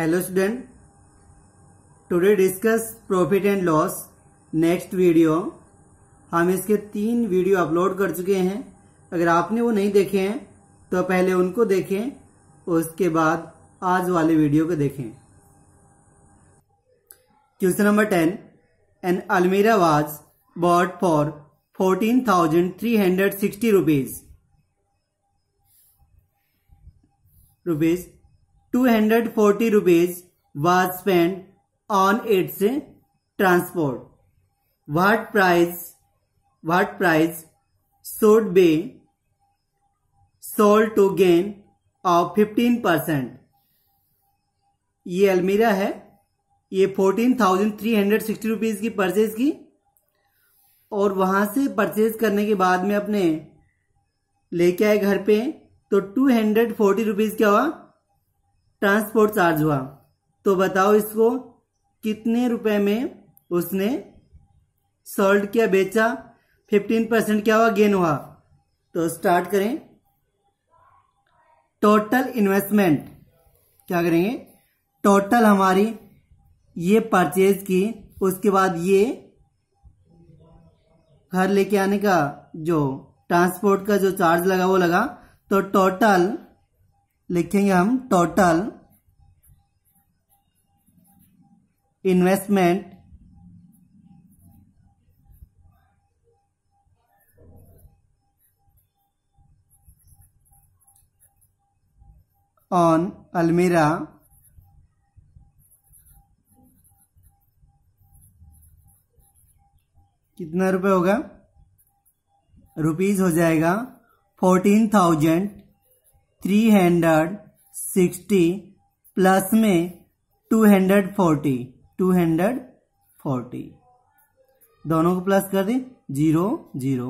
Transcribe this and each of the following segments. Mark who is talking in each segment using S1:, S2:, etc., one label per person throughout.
S1: hello student today discuss profit and loss next video हम इसके तीन वीडियो अपलोड कर चुके हैं अगर आपने वो नहीं देखे हैं तो पहले उनको देखें उसके बाद आज वाले वीडियो को देखें question number ten an almirah was bought for fourteen thousand three hundred sixty rupees rupees two hundred 240 rupees was spent on its transport What price what price should be sold to gain of fifteen percent ये अलमीरा है ये fourteen thousand three hundred sixty rupees की purchase की और वहां से purchase करने के बाद में अपने लेके आए घर पे तो टू हंड्रेड फोर्टी रुपीज़ क्या हुआ ट्रांसपोर्ट चार्ज हुआ तो बताओ इसको कितने रुपए में उसने सोल्ड किया बेचा फिफ्टीन परसेंट क्या हुआ गेन हुआ तो स्टार्ट करें टोटल इन्वेस्टमेंट क्या करेंगे टोटल हमारी ये परचेज की उसके बाद ये घर लेके आने का जो ट्रांसपोर्ट का जो चार्ज लगा वो लगा तो टोटल लिखेंगे हम टोटल इन्वेस्टमेंट ऑन अलमीरा कितना रुपए होगा रुपीज हो जाएगा fourteen thousand three hundred sixty plus में two hundred forty two hundred forty दोनों को प्लस कर दें zero zero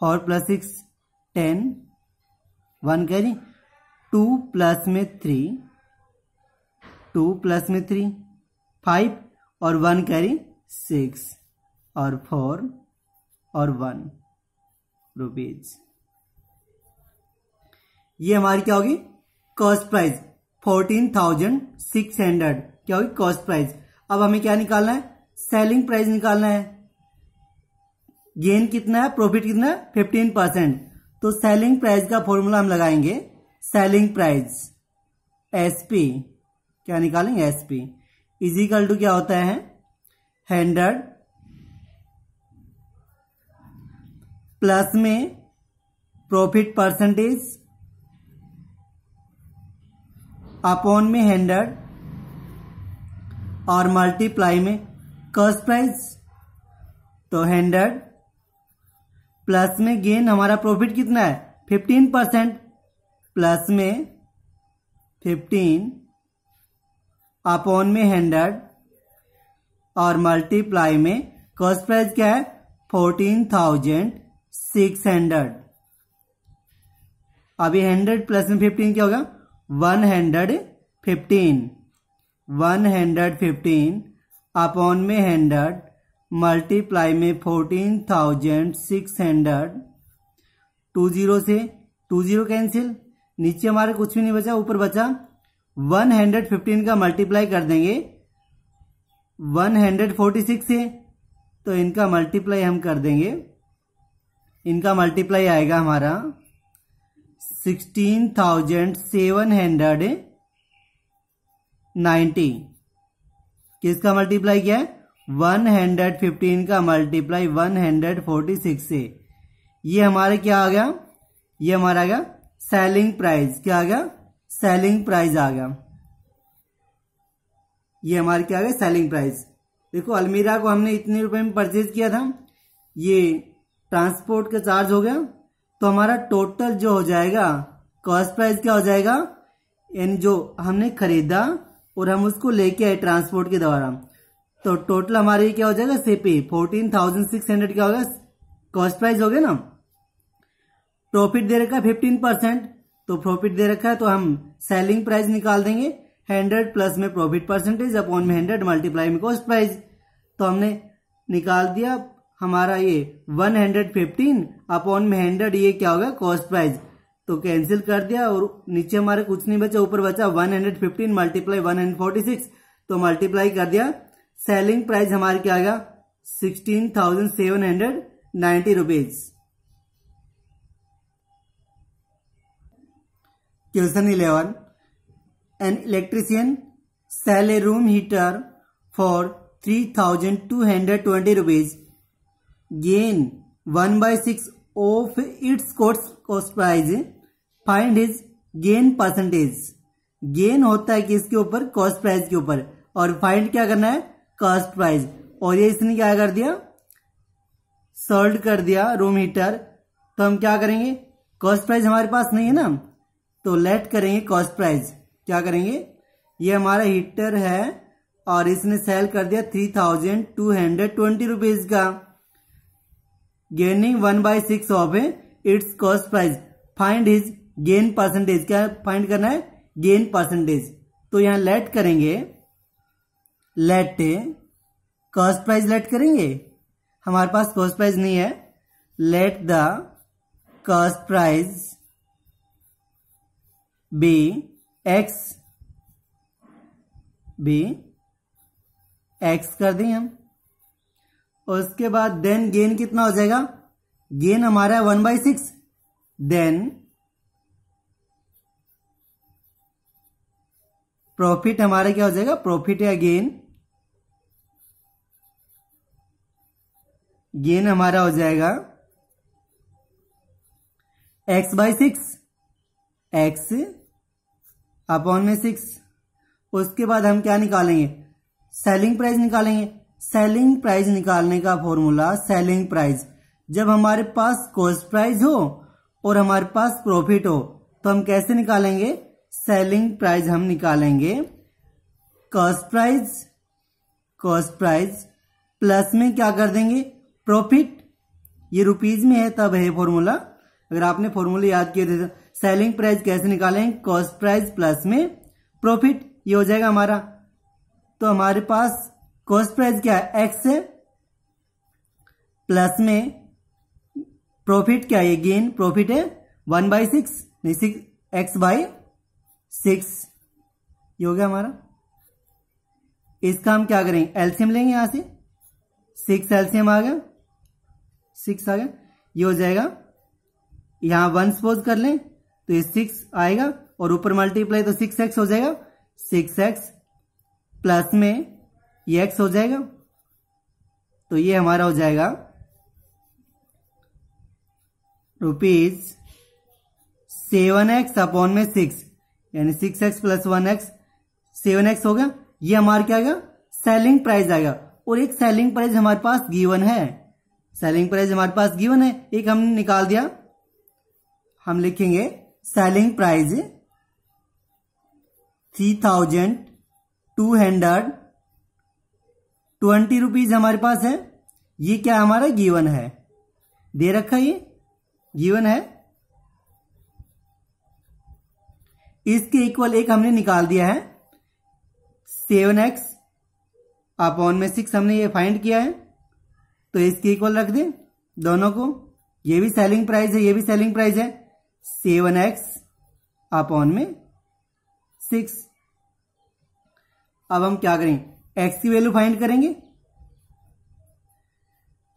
S1: four plus six ten one carry two plus में थ्री टू प्लस में थ्री फाइव और वन कैरी सिक्स और four और वन रुपीज ये हमारी क्या होगी cost price fourteen thousand six hundred क्या होगी कॉस्ट प्राइस अब हमें क्या निकालना है सेलिंग प्राइस निकालना है गेन कितना है प्रॉफिट कितना है फिफ्टीन परसेंट तो सेलिंग प्राइस का फॉर्मूला हम लगाएंगे सेलिंग प्राइस एसपी क्या निकालेंगे एसपी इजिकल टू क्या होता है हंड्रेड प्लस में प्रॉफिट परसेंटेज अपॉन में हंड्रेड और मल्टीप्लाई में कर्स प्राइस तो हंड्रेड प्लस में गेन हमारा प्रॉफिट कितना है फिफ्टीन परसेंट प्लस में फिफ्टीन अपॉन में हंड्रेड और मल्टीप्लाई में कॉस्ट प्राइस क्या है फोर्टीन थाउजेंड सिक्स हंड्रेड अभी हंड्रेड प्लस में फिफ्टीन क्या होगा one hundred fifteen one hundred fifteen upon में हंड्रेड मल्टीप्लाई में fourteen thousand six hundred two zero से टू जीरो कैंसिल नीचे हमारे कुछ भी नहीं बचा ऊपर बचा वन हंड्रेड फिफ्टीन का मल्टीप्लाई कर देंगे वन हंड्रेड फोर्टी सिक्स है तो इनका मल्टीप्लाई हम कर देंगे इनका मल्टीप्लाई आएगा हमारा सिक्सटीन थाउजेंड सेवन हंड्रेड है नाइन्टी किसका मल्टीप्लाई किया है वन हंड्रेड फिफ्टीन का multiply one hundred forty six से ये हमारे क्या आ गया ये हमारा आ गया सेलिंग प्राइस क्या आ गया सेलिंग प्राइस आ गया ये हमारे क्या आ गया सेलिंग प्राइस देखो अलमीरा को हमने इतने रुपए में परचेज किया था ये ट्रांसपोर्ट का चार्ज हो गया तो हमारा टोटल जो हो जाएगा कॉस्ट प्राइस क्या हो जाएगा यानी जो हमने खरीदा और हम उसको लेके आए ट्रांसपोर्ट के द्वारा तो टोटल हमारे क्या हो जाएगा CP fourteen thousand six hundred क्या होगा कॉस्ट प्राइस हो गया ना प्रॉफिट दे रखा है फिफ्टीन परसेंट तो प्रॉफिट दे रखा है तो हम सेलिंग प्राइस निकाल देंगे हंड्रेड प्लस में प्रॉफिट परसेंटेज अपॉन में हंड्रेड मल्टीप्लाई में कॉस्ट प्राइस तो हमने निकाल दिया हमारा ये वन हंड्रेड फिफ्टीन अपॉन में हंड्रेड ये क्या होगा कॉस्ट प्राइस तो कैंसिल कर दिया और नीचे हमारे कुछ नहीं बचा ऊपर बचा 115 मल्टीप्लाई सिक्स तो मल्टीप्लाई कर दिया सेलिंग प्राइस हमारे क्या आ गया sixteen thousand seven hundred ninety rupees question eleven an electrician sell a room heater for three thousand two hundred twenty rupees gain one by six of its cost price find is gain percentage gain होता है किसके ऊपर cost price के ऊपर और find क्या करना है कॉस्ट प्राइस और ये इसने क्या कर दिया सोल्ड कर दिया रूम हीटर तो हम क्या करेंगे कॉस्ट प्राइस हमारे पास नहीं है ना तो लेट करेंगे कॉस्ट प्राइस क्या करेंगे ये हमारा हीटर है और इसने सेल कर दिया three thousand two hundred twenty rupees का gaining one by six of its cost price find is gain percentage क्या फाइंड करना है गेन परसेंटेज तो यहां लेट करेंगे लेट कॉस्ट प्राइस लेट करेंगे हमारे पास कॉस्ट प्राइस नहीं है let the cost price be X be X कर दें हम उसके बाद देन गेन कितना हो जाएगा गेन हमारा है one by six then profit हमारा क्या हो जाएगा प्रॉफिट या गेन गेन हमारा हो जाएगा X by six X upon में सिक्स उसके बाद हम क्या निकालेंगे सेलिंग प्राइस निकालेंगे सेलिंग प्राइस निकालने का फॉर्मूला सेलिंग प्राइस जब हमारे पास कॉस्ट प्राइस हो और हमारे पास प्रॉफिट हो तो हम कैसे निकालेंगे सेलिंग प्राइस हम निकालेंगे cost price cost price plus में क्या कर देंगे प्रॉफिट ये रुपीज में है तब है फॉर्मूला अगर आपने फॉर्मूला याद किए थे सेलिंग प्राइस कैसे निकालेंगे कॉस्ट प्राइस प्लस में प्रॉफिट ये हो जाएगा हमारा तो हमारे पास कॉस्ट प्राइस क्या है एक्स है प्लस में प्रॉफिट क्या है गेन प्रॉफिट है one by six X by six ये हो गया हमारा इसका हम क्या करें एल्सियम लेंगे यहां से सिक्स एल्सियम आ गया सिक्स आ गया ये हो जाएगा यहां वन सपोज कर लें तो ये सिक्स आएगा और ऊपर मल्टीप्लाई तो सिक्स एक्स हो जाएगा सिक्स एक्स प्लस में ये एक्स हो जाएगा तो ये हमारा हो जाएगा रुपीज सेवन एक्स अपॉन में सिक्स यानी six X plus one X seven X हो गया ये हमारा क्या आएगा सेलिंग प्राइस आएगा और एक सेलिंग प्राइस हमारे पास गिवन है सेलिंग प्राइस हमारे पास गिवन है एक हमने निकाल दिया हम लिखेंगे selling price three thousand two hundred twenty rupees हमारे पास है ये क्या हमारा गिवन है दे रखा ये गिवन है इसके इक्वल एक हमने निकाल दिया है सेवन एक्स अपॉन में सिक्स हमने ये फाइंड किया है तो इसके इक्वल रख दे दोनों को ये भी सेलिंग प्राइस है ये भी सेलिंग प्राइस है सेवन एक्स अपॉन में सिक्स अब हम क्या करें एक्स की वैल्यू फाइंड करेंगे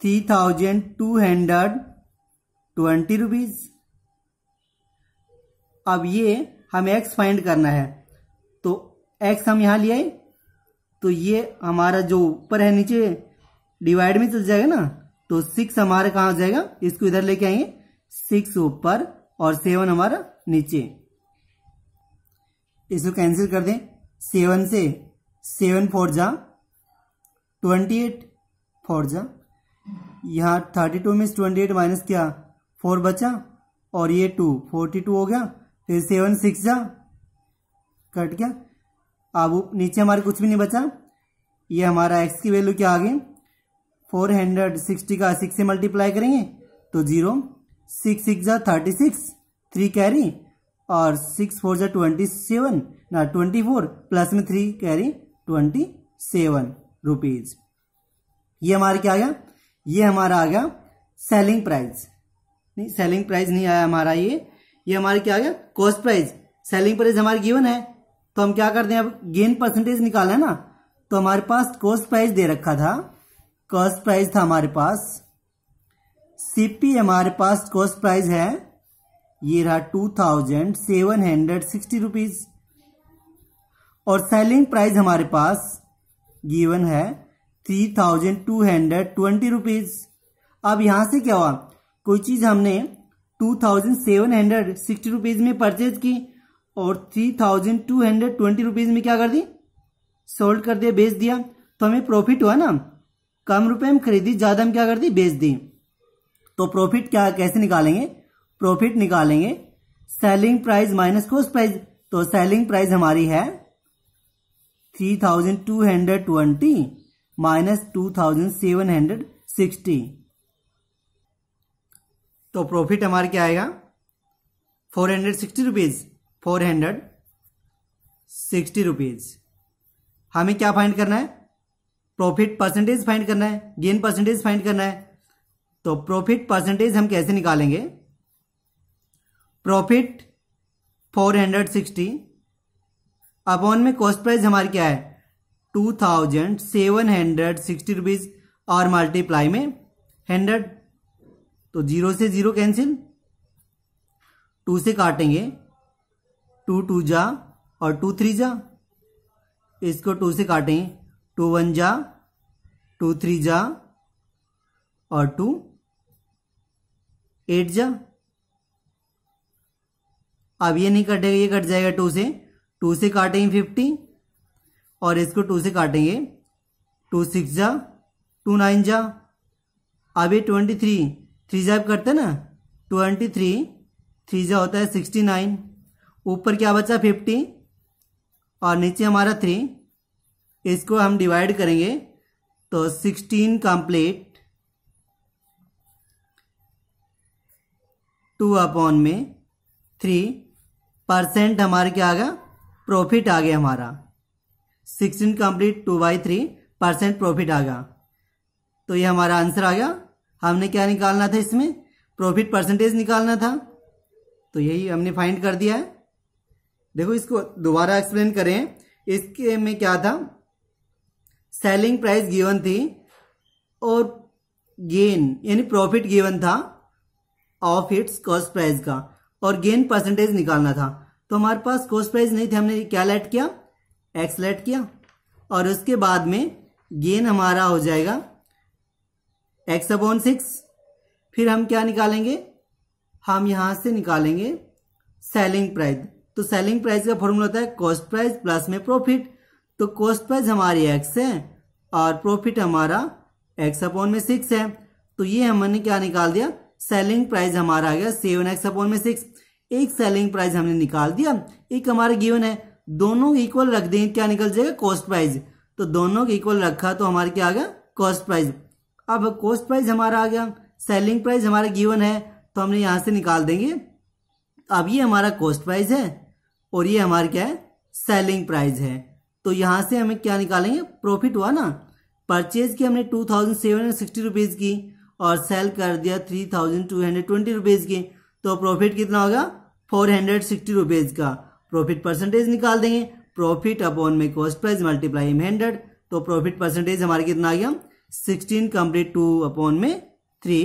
S1: three thousand two hundred twenty rupees अब ये हमें एक्स फाइंड करना है तो एक्स हम यहाँ लिया तो ये हमारा जो ऊपर है नीचे डिवाइड में चल जाएगा ना तो सिक्स हमारे कहा जाएगा इसको इधर लेके आएंगे सिक्स ऊपर और सेवन हमारा नीचे इसको कैंसिल कर दें सेवन से सेवन फोर जा ट्वेंटी एट फोर जा यहाँ थर्टी टू में ट्वेंटी एट माइनस क्या फोर बचा और ये टू फोर्टी टू हो गया फिर सेवन सिक्स जा कट गया अब नीचे हमारे कुछ भी नहीं बचा ये हमारा एक्स की वैल्यू क्या आ गई फोर हंड्रेड सिक्सटी का सिक्स से मल्टीप्लाई करेंगे तो जीरो सिक्स सिक्स जा थर्टी सिक्स थ्री कैरी और सिक्स फोर जा ट्वेंटी सेवन ना ट्वेंटी फोर प्लस में three carry twenty seven rupees ये हमारा क्या आ गया ये हमारा आ गया सेलिंग प्राइस नहीं सेलिंग प्राइस नहीं आया हमारा ये ये हमारे क्या आ गया कॉस्ट प्राइस सेलिंग प्राइस हमारे गिवन है तो हम क्या करते हैं अब गेन परसेंटेज निकाले है ना तो हमारे पास कॉस्ट प्राइस दे रखा था कॉस्ट प्राइस था हमारे पास सीपी हमारे पास कॉस्ट प्राइस है ये रहा two thousand seven hundred sixty rupees और सेलिंग प्राइस हमारे पास गिवन है three thousand two hundred twenty rupees अब यहां से क्या हुआ कोई चीज हमने two thousand seven hundred sixty rupees में परचेज की और three thousand two hundred twenty rupees में क्या कर दी सोल्ड कर दिया बेच दिया तो हमें प्रॉफिट हुआ ना कम रुपए में खरीदी ज्यादा हम क्या कर दी बेच दी तो प्रॉफिट क्या कैसे निकालेंगे प्रॉफिट निकालेंगे selling price minus cost price तो सेलिंग प्राइस हमारी है three thousand two hundred twenty minus two thousand seven hundred sixty तो प्रॉफिट हमारा क्या आएगा four hundred sixty rupees four hundred sixty rupees हमें क्या फाइंड करना है प्रॉफिट परसेंटेज फाइंड करना है गेन परसेंटेज फाइंड करना है तो प्रॉफिट परसेंटेज हम कैसे निकालेंगे profit four hundred sixty upon में कॉस्ट प्राइस हमारी क्या है two thousand seven hundred sixty rupees और मल्टीप्लाई में हंड्रेड तो जीरो से जीरो कैंसिल टू से काटेंगे टू टू जा और टू थ्री जा इसको टू से काटेंगे टू वन जा टू थ्री जा और टू एट जा अब ये नहीं कटेगा ये कट जाएगा टू से टू से काटेंगे फिफ्टी और इसको टू से काटेंगे टू सिक्स जा टू नाइन जा अब ये ट्वेंटी थ्री थ्री जैब करते ना ट्वेंटी थ्री थ्री जै होता है सिक्सटी नाइन ऊपर क्या बचा फिफ्टी और नीचे हमारा थ्री इसको हम डिवाइड करेंगे तो सिक्सटीन कंप्लीट टू अपॉन में थ्री परसेंट हमारे क्या आ गया प्रॉफिट आ गया हमारा sixteen complete two by three percent profit आ गया तो ये हमारा आंसर आ गया हमने क्या निकालना था इसमें प्रॉफिट परसेंटेज निकालना था तो यही हमने फाइंड कर दिया है देखो इसको दोबारा एक्सप्लेन करें इसके में क्या था सेलिंग प्राइस गिवन थी और गेन यानी प्रॉफिट गिवन था ऑफ इट्स कॉस्ट प्राइस का और गेन परसेंटेज निकालना था तो हमारे पास कॉस्ट प्राइस नहीं थे हमने क्या लेट किया एक्स लेट किया और उसके बाद में गेन हमारा हो जाएगा एक्स अपॉन सिक्स फिर हम क्या निकालेंगे हम यहां से निकालेंगे सेलिंग प्राइस तो सेलिंग प्राइस का फॉर्मूला होता है कॉस्ट प्राइस प्लस में प्रॉफिट तो कॉस्ट प्राइस हमारी एक्स है और प्रॉफिट हमारा एक्स अपॉन में सिक्स है तो ये हमने क्या निकाल दिया सेलिंग प्राइस हमारा आ गया सेवन एक्स अपॉन में सिक्स एक सेलिंग प्राइस हमने निकाल दिया एक हमारा गिवन है दोनों इक्वल रख दें क्या निकल जाएगा कॉस्ट प्राइस तो दोनों इक्वल रखा तो हमारे क्या आ गया कॉस्ट प्राइस अब कॉस्ट प्राइस हमारा आ गया सेलिंग प्राइस हमारा गिवन है तो हमने यहां से निकाल देंगे अब ये हमारा कॉस्ट प्राइस है और ये हमारा क्या है सेलिंग प्राइस है तो यहां से हमें क्या निकालेंगे प्रॉफिट हुआ ना परचेज की हमने two thousand seven hundred sixty rupees की और सेल कर दिया three thousand two hundred twenty rupees की तो प्रॉफिट कितना होगा फोर हंड्रेड सिक्सटी रुपीज़ का प्रॉफिट परसेंटेज निकाल देंगे प्रॉफिट अपॉन में कॉस्ट प्राइस मल्टीप्लाई हंड्रेड तो प्रॉफिट परसेंटेज हमारा कितना आ गया सिक्सटीन कंप्लीट टू अपॉन में थ्री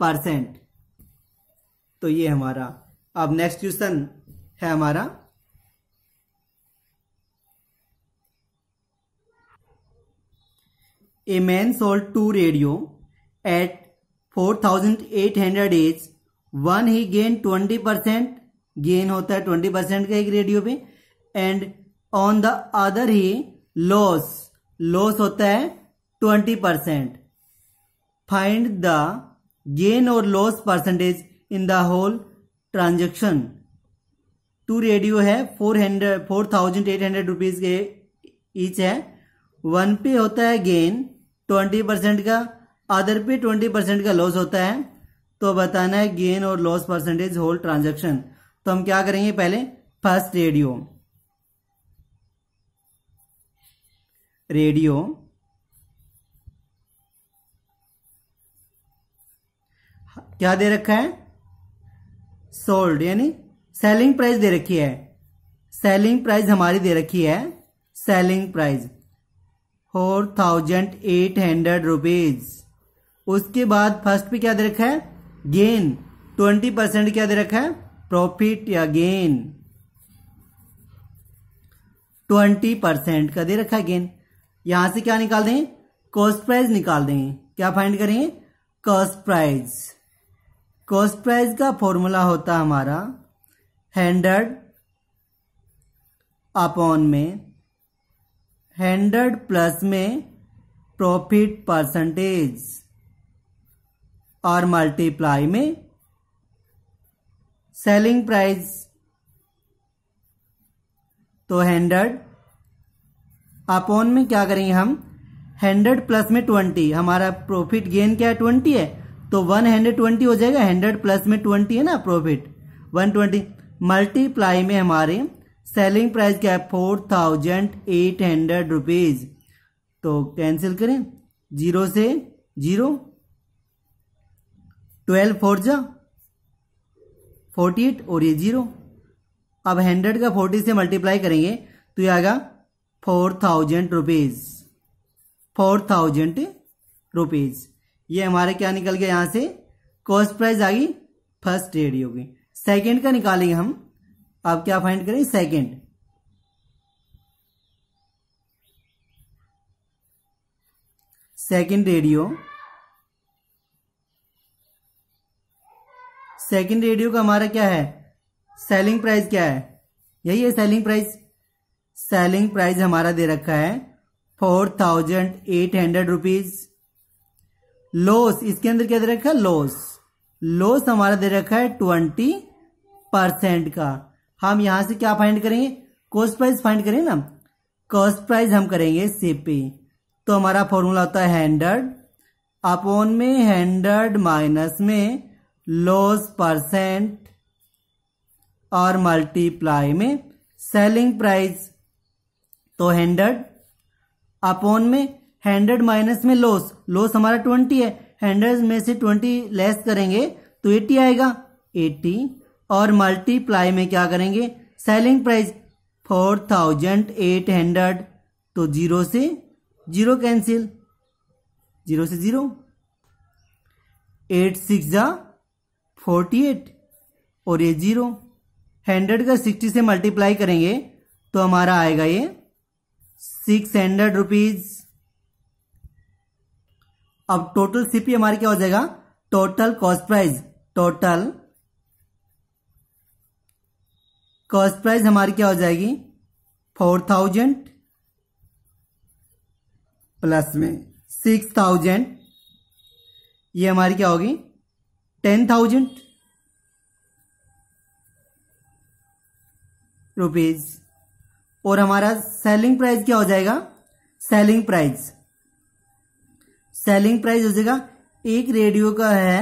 S1: परसेंट तो ये हमारा अब नेक्स्ट क्वेश्चन है हमारा a man sold two radio eight four thousand eight hundred as one he gain twenty percent gain होता है ट्वेंटी परसेंट का एक रेडियो पे and on the other he loss loss होता है twenty percent find the gain और loss percentage in the whole transaction two radio है four hundred four thousand eight hundred rupees के ईच है one पे होता है गेन ट्वेंटी परसेंट का अदर पे ट्वेंटी परसेंट का लॉस होता है तो बताना है गेन और लॉस परसेंटेज होल ट्रांजेक्शन तो हम क्या करेंगे पहले फर्स्ट रेडियो रेडियो क्या दे रखा है सोल्ड यानी सेलिंग प्राइस दे रखी है सेलिंग प्राइस हमारी दे रखी है selling price four thousand eight hundred rupees उसके बाद फर्स्ट पे क्या दे रखा है गेन ट्वेंटी परसेंट क्या दे रखा है प्रॉफिट या गेन ट्वेंटी परसेंट का दे रखा है गेन यहां से क्या निकाल दें कॉस्ट प्राइस निकाल दें क्या फाइंड करेंगे कॉस्ट प्राइस कॉस्ट प्राइस का फॉर्मूला होता हमारा हंड्रेड अपॉन में हंड्रेड प्लस में प्रॉफिट परसेंटेज और मल्टीप्लाई में सेलिंग प्राइस तो हंड्रेड अपॉन में क्या करेंगे हम हंड्रेड प्लस में ट्वेंटी हमारा प्रॉफिट गेन क्या है ट्वेंटी है तो वन हंड्रेड ट्वेंटी हो जाएगा हंड्रेड प्लस में ट्वेंटी है ना प्रॉफिट वन ट्वेंटी मल्टीप्लाई में हमारे सेलिंग प्राइस क्या है four thousand eight hundred rupees तो कैंसिल करें जीरो से जीरो ट्वेल्व फोर जा फोर्टी एट और ये जीरो अब हंड्रेड का फोर्टी से मल्टीप्लाई करेंगे तो ये आएगा four thousand rupees four thousand rupees ये हमारे क्या निकल गया यहां से कॉस्ट प्राइस आ गई फर्स्ट रेडी होगी सेकेंड का निकालेंगे हम आप क्या फाइंड करें second second radio second radio का हमारा क्या है सेलिंग प्राइस क्या है यही है सेलिंग प्राइस सेलिंग प्राइस हमारा दे रखा है four thousand eight hundred rupees loss इसके अंदर क्या दे रखा है लॉस लॉस हमारा दे रखा है ट्वेंटी परसेंट का हम यहां से क्या फाइंड करेंगे कॉस्ट प्राइस फाइंड करें ना कॉस्ट प्राइस हम करेंगे सीपी तो हमारा फॉर्मूला होता है हंड्रेड अपॉन में हंड्रेड माइनस में लॉस परसेंट और मल्टीप्लाई में सेलिंग प्राइस तो हंड्रेड अपॉन में हंड्रेड माइनस में लॉस लॉस हमारा ट्वेंटी है हंड्रेड में से ट्वेंटी लेस करेंगे तो एट्टी आएगा एट्टी और मल्टीप्लाई में क्या करेंगे selling price four thousand eight hundred तो जीरो से जीरो कैंसिल जीरो से जीरो एट सिक्स जा फोर्टी एट और ये जीरो हंड्रेड का सिक्सटी से मल्टीप्लाई करेंगे तो हमारा आएगा ये सिक्स हंड्रेड रुपीज़ अब टोटल सीपी हमारी क्या हो जाएगा total cost price total cost price हमारी क्या हो जाएगी फोर थाउजेंड प्लस में सिक्स थाउजेंड ये हमारी क्या होगी टेन थाउजेंड रुपीज और हमारा सेलिंग प्राइस क्या हो जाएगा सेलिंग प्राइस सेलिंग प्राइस हो जाएगा एक रेडियो का है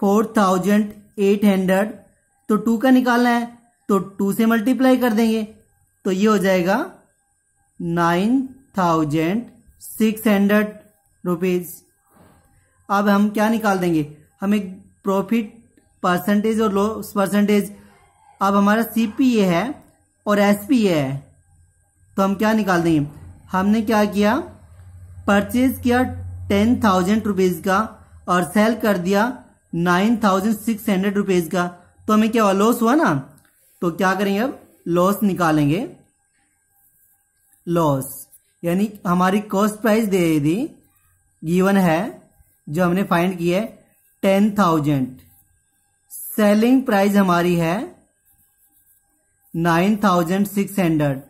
S1: फोर थाउजेंड एट हंड्रेड तो टू का निकालना है तो टू से मल्टीप्लाई कर देंगे तो ये हो जाएगा nine thousand six hundred rupees अब हम क्या निकाल देंगे हमें प्रॉफिट परसेंटेज और लॉस परसेंटेज अब हमारा सीपी है और पी ए है तो हम क्या निकाल देंगे हमने क्या किया परचेज किया टेन थाउजेंड रुपीज का और सेल कर दिया nine thousand six hundred rupees का तो हमें क्या हुआ लॉस हुआ ना तो क्या करेंगे अब लॉस निकालेंगे लॉस यानी हमारी कॉस्ट प्राइस दे दी गिवन है जो हमने फाइंड की है टेन थाउजेंड सेलिंग प्राइस हमारी है नाइन थाउजेंड सिक्स हंड्रेड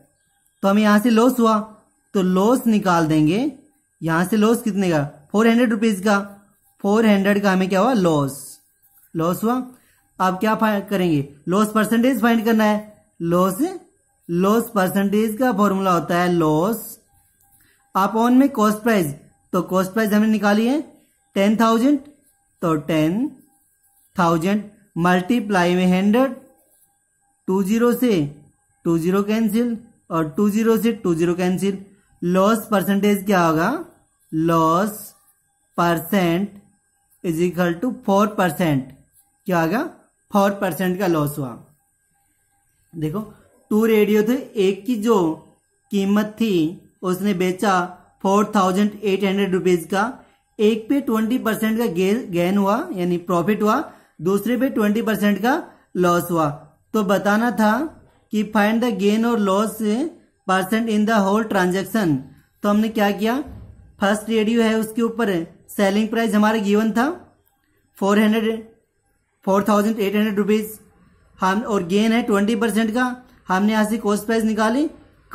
S1: तो हमें यहां से लॉस हुआ तो लॉस निकाल देंगे यहां से लॉस कितने का फोर हंड्रेड रुपीज का फोर हंड्रेड का हमें क्या हुआ लॉस लॉस हुआ अब क्या करेंगे लॉस परसेंटेज फाइंड करना है लॉस लॉस परसेंटेज का फॉर्मूला होता है लॉस आप ऑन में कॉस्ट प्राइस तो कॉस्ट प्राइस हमने निकाली है टेन थाउजेंड तो टेन थाउजेंड मल्टीप्लाई में हंड्रेड टू जीरो से टू जीरो कैंसिल और टू जीरो से two zero cancel loss percentage क्या होगा loss percent is equal to four percent क्या आ गया फोर परसेंट का लॉस हुआ देखो टू रेडियो थे एक की जो कीमत थी उसने बेचा four thousand eight hundred rupees का एक पे ट्वेंटी परसेंट का गेन हुआ यानी प्रॉफिट हुआ दूसरे पे ट्वेंटी परसेंट का लॉस हुआ तो बताना था कि फाइंड द गेन और loss percent in the whole transaction तो हमने क्या किया फर्स्ट रेडियो है उसके ऊपर सेलिंग प्राइस हमारा गिवन था four hundred four thousand eight hundred rupees हम और गेन है ट्वेंटी परसेंट का हमने यहाँ से कॉस्ट प्राइस निकाली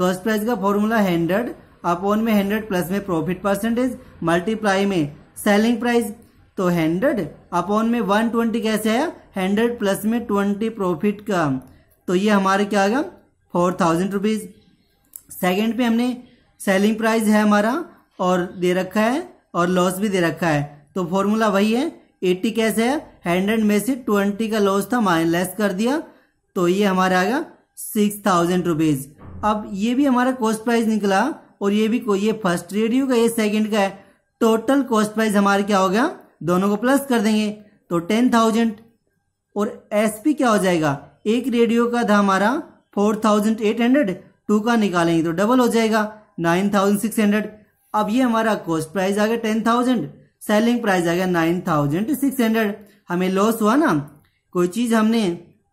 S1: कॉस्ट प्राइस का फॉर्मूला हंड्रेड अपॉन में हंड्रेड प्लस में प्रॉफिट परसेंटेज मल्टीप्लाई में सेलिंग प्राइस तो हंड्रेड अपॉन में वन ट्वेंटी कैसे आया हंड्रेड प्लस में ट्वेंटी प्रॉफिट का तो ये हमारे क्या आ गया फोर थाउजेंड रुपीज़ सेकेंड पे हमने सेलिंग प्राइस है हमारा और दे रखा है और लॉस भी दे रखा है तो फॉर्मूला वही है एट्टी कैसे है हंड्रेड में से ट्वेंटी का लॉस था लेस कर दिया तो ये हमारा आ गया सिक्स थाउजेंड रुपीज अब ये भी हमारा कॉस्ट प्राइस निकला और ये भी ये फर्स्ट रेडियो का ये सेकंड का है टोटल कॉस्ट प्राइस हमारा क्या हो गया दोनों को प्लस कर देंगे तो टेन थाउजेंड और एसपी क्या हो जाएगा एक रेडियो का था हमारा four thousand eight hundred two का निकालेंगे तो डबल हो जाएगा नाइन थाउजेंड सिक्स हंड्रेड अब ये हमारा कॉस्ट प्राइस आ गया टेन थाउजेंड सेलिंग प्राइस आ गया नाइन थाउजेंड सिक्स हंड्रेड हमें लॉस हुआ ना कोई चीज हमने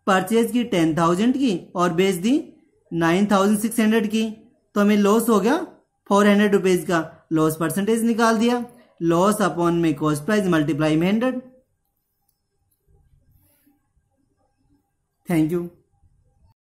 S1: परचेज की टेन थाउजेंड की और बेच दी नाइन थाउजेंड सिक्स हंड्रेड की तो हमें लॉस हो गया फोर हंड्रेड रुपीज का लॉस परसेंटेज निकाल दिया लॉस अपॉन में कॉस्ट प्राइस मल्टीप्लाई में हंड्रेड थैंक यू